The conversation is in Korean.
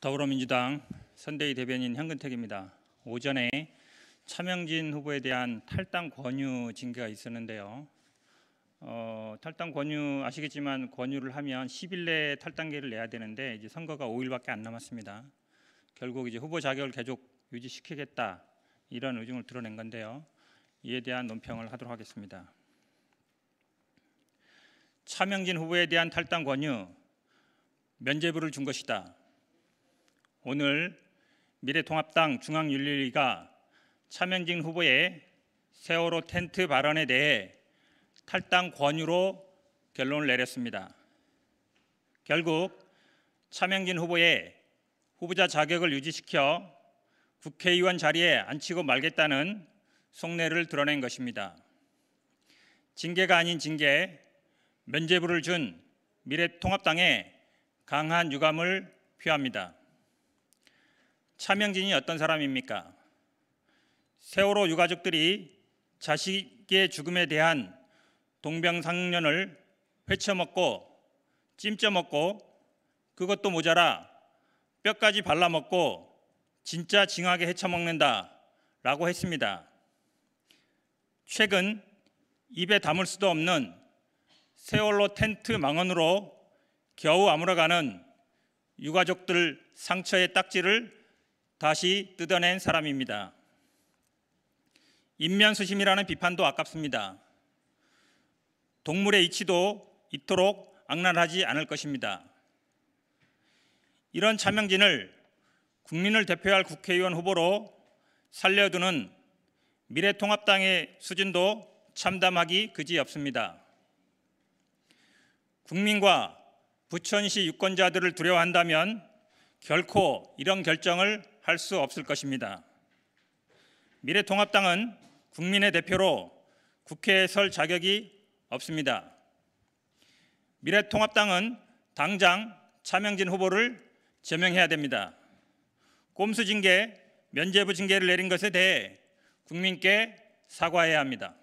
더불어민주당 선대위 대변인 현근택입니다. 오전에 차명진 후보에 대한 탈당 권유 징계가 있었는데요. 어, 탈당 권유 아시겠지만 권유를 하면 10일 내에 탈당계를 내야 되는데 이제 선거가 5일밖에 안 남았습니다. 결국 이제 후보 자격을 계속 유지시키겠다 이런 의중을 드러낸 건데요. 이에 대한 논평을 하도록 하겠습니다. 차명진 후보에 대한 탈당 권유 면제부를 준 것이다. 오늘 미래통합당 중앙윤리위가 차명진 후보의 세월호 텐트 발언에 대해 탈당 권유로 결론을 내렸습니다. 결국 차명진 후보의 후보자 자격을 유지시켜 국회의원 자리에 앉히고 말겠다는 속내를 드러낸 것입니다. 징계가 아닌 징계, 면제부를준 미래통합당에 강한 유감을 표합니다. 차명진이 어떤 사람입니까? 세월호 유가족들이 자식의 죽음에 대한 동병상련을 회쳐먹고 찜쪄먹고 그것도 모자라 뼈까지 발라먹고 진짜 징하게 헤쳐먹는다 라고 했습니다. 최근 입에 담을 수도 없는 세월로 텐트 망언으로 겨우 아물어가는 유가족들 상처의 딱지를 다시 뜯어낸 사람입니다. 인면수심이라는 비판도 아깝습니다. 동물의 이치도 이토록 악랄하지 않을 것입니다. 이런 차명진을 국민을 대표할 국회의원 후보로 살려두는 미래통합당의 수준도 참담하기 그지없습니다. 국민과 부천시 유권자들을 두려워한다면 결코 이런 결정을 할 수 없을 것입니다. 미래통합당은 국민의 대표로 국회에 설 자격이 없습니다. 미래통합당은 당장 차명진 후보를 제명해야 됩니다. 꼼수 징계, 면죄부 징계를 내린 것에 대해 국민께 사과해야 합니다.